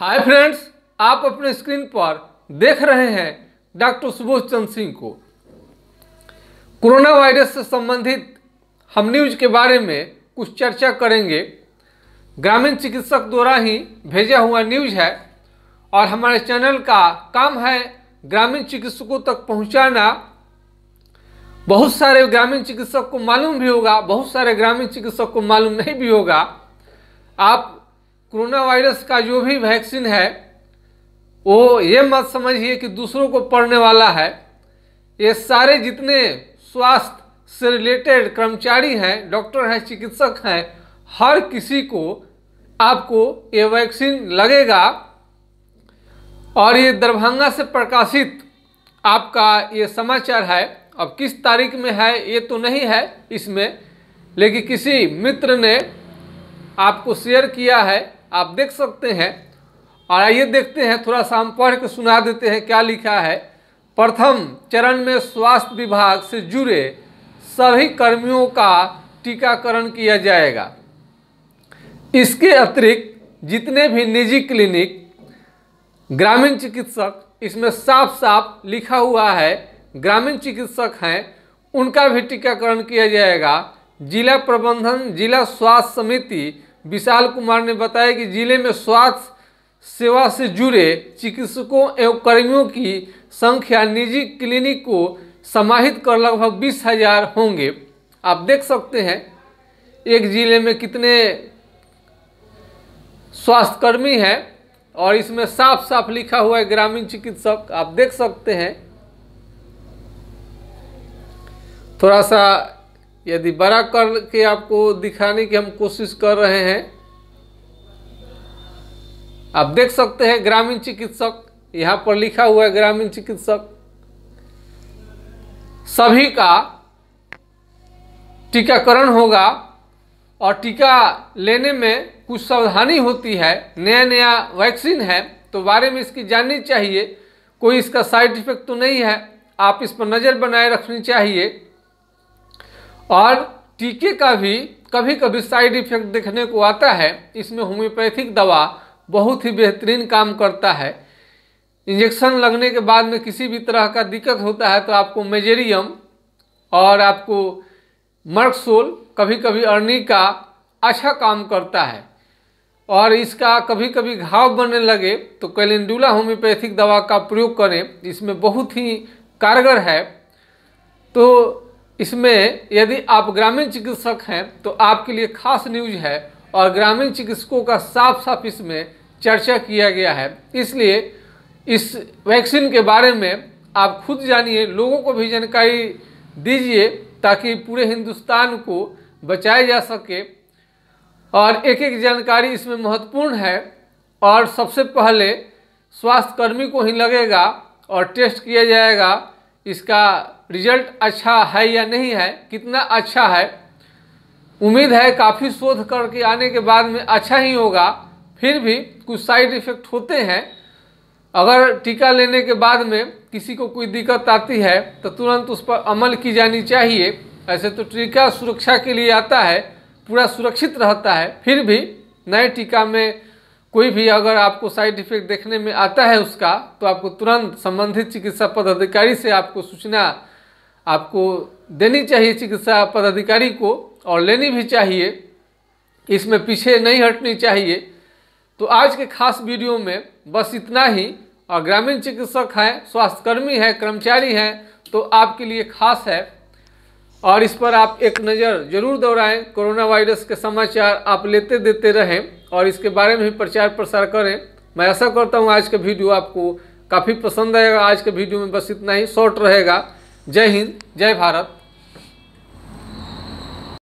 hi friends आप अपने screen पर देख रहे हैं डॉक्टर सुबोध चंद सिंह को कोरोना वायरस से संबंधित हम न्यूज के बारे में कुछ चर्चा करेंगे ग्रामीण चिकित्सक द्वारा ही भेजा हुआ न्यूज है और हमारे चैनल का काम है ग्रामीण चिकित्सकों तक पहुंचाना बहुत सारे ग्रामीण चिकित्सक को मालूम भी होगा बहुत सारे ग्रामीण चिकित्सक को मालूम नहीं भी होगा आप कोरोना वायरस का जो भी वैक्सीन है वो ये मत समझिए कि दूसरों को पढ़ने वाला है ये सारे जितने स्वास्थ्य से रिलेटेड कर्मचारी हैं डॉक्टर हैं चिकित्सक हैं हर किसी को आपको ये वैक्सीन लगेगा और ये दरभंगा से प्रकाशित आपका ये समाचार है अब किस तारीख में है ये तो नहीं है इसमें लेकिन किसी मित्र ने आपको शेयर किया है आप देख सकते हैं और आइए देखते हैं थोड़ा सा हम पढ़ के सुना देते हैं क्या लिखा है प्रथम चरण में स्वास्थ्य विभाग से जुड़े सभी कर्मियों का टीकाकरण किया जाएगा इसके अतिरिक्त जितने भी निजी क्लिनिक ग्रामीण चिकित्सक इसमें साफ साफ लिखा हुआ है ग्रामीण चिकित्सक हैं उनका भी टीकाकरण किया जाएगा जिला प्रबंधन जिला स्वास्थ्य समिति विशाल कुमार ने बताया कि जिले में स्वास्थ्य सेवा से जुड़े चिकित्सकों एवं कर्मियों की संख्या निजी क्लिनिक को समाहित कर लगभग बीस हजार होंगे आप देख सकते हैं एक जिले में कितने स्वास्थ्यकर्मी हैं और इसमें साफ साफ लिखा हुआ है ग्रामीण चिकित्सक आप देख सकते हैं थोड़ा सा यदि बड़ा कर के आपको दिखाने की हम कोशिश कर रहे हैं आप देख सकते हैं ग्रामीण चिकित्सक यहाँ पर लिखा हुआ है ग्रामीण चिकित्सक सभी का टीकाकरण होगा और टीका लेने में कुछ सावधानी होती है नया नया वैक्सीन है तो बारे में इसकी जाननी चाहिए कोई इसका साइड इफेक्ट तो नहीं है आप इस पर नज़र बनाए रखनी चाहिए और टीके का भी कभी कभी साइड इफेक्ट देखने को आता है इसमें होम्योपैथिक दवा बहुत ही बेहतरीन काम करता है इंजेक्शन लगने के बाद में किसी भी तरह का दिक्कत होता है तो आपको मेजेरियम और आपको मर्कसोल कभी कभी अर्नी का अच्छा काम करता है और इसका कभी कभी घाव बनने लगे तो कैलेंडुला होम्योपैथिक दवा का प्रयोग करें इसमें बहुत ही कारगर है तो इसमें यदि आप ग्रामीण चिकित्सक हैं तो आपके लिए खास न्यूज है और ग्रामीण चिकित्सकों का साफ साफ इसमें चर्चा किया गया है इसलिए इस वैक्सीन के बारे में आप खुद जानिए लोगों को भी जानकारी दीजिए ताकि पूरे हिंदुस्तान को बचाया जा सके और एक एक जानकारी इसमें महत्वपूर्ण है और सबसे पहले स्वास्थ्यकर्मी को ही लगेगा और टेस्ट किया जाएगा इसका रिजल्ट अच्छा है या नहीं है कितना अच्छा है उम्मीद है काफ़ी शोध करके आने के बाद में अच्छा ही होगा फिर भी कुछ साइड इफ़ेक्ट होते हैं अगर टीका लेने के बाद में किसी को कोई दिक्कत आती है तो तुरंत उस पर अमल की जानी चाहिए ऐसे तो टीका सुरक्षा के लिए आता है पूरा सुरक्षित रहता है फिर भी नए टीका में कोई भी अगर आपको साइड इफेक्ट देखने में आता है उसका तो आपको तुरंत संबंधित चिकित्सा पदाधिकारी से आपको सूचना आपको देनी चाहिए चिकित्सा पदाधिकारी को और लेनी भी चाहिए इसमें पीछे नहीं हटनी चाहिए तो आज के खास वीडियो में बस इतना ही और ग्रामीण चिकित्सक हैं स्वास्थ्यकर्मी हैं कर्मचारी हैं तो आपके लिए खास है और इस पर आप एक नज़र जरूर दोहराएँ कोरोना वायरस के समाचार आप लेते देते रहें और इसके बारे में भी प्रचार प्रसार करें मैं ऐसा करता हूँ आज का वीडियो आपको काफ़ी पसंद आएगा आज के वीडियो में बस इतना ही शॉर्ट रहेगा जय हिंद जय भारत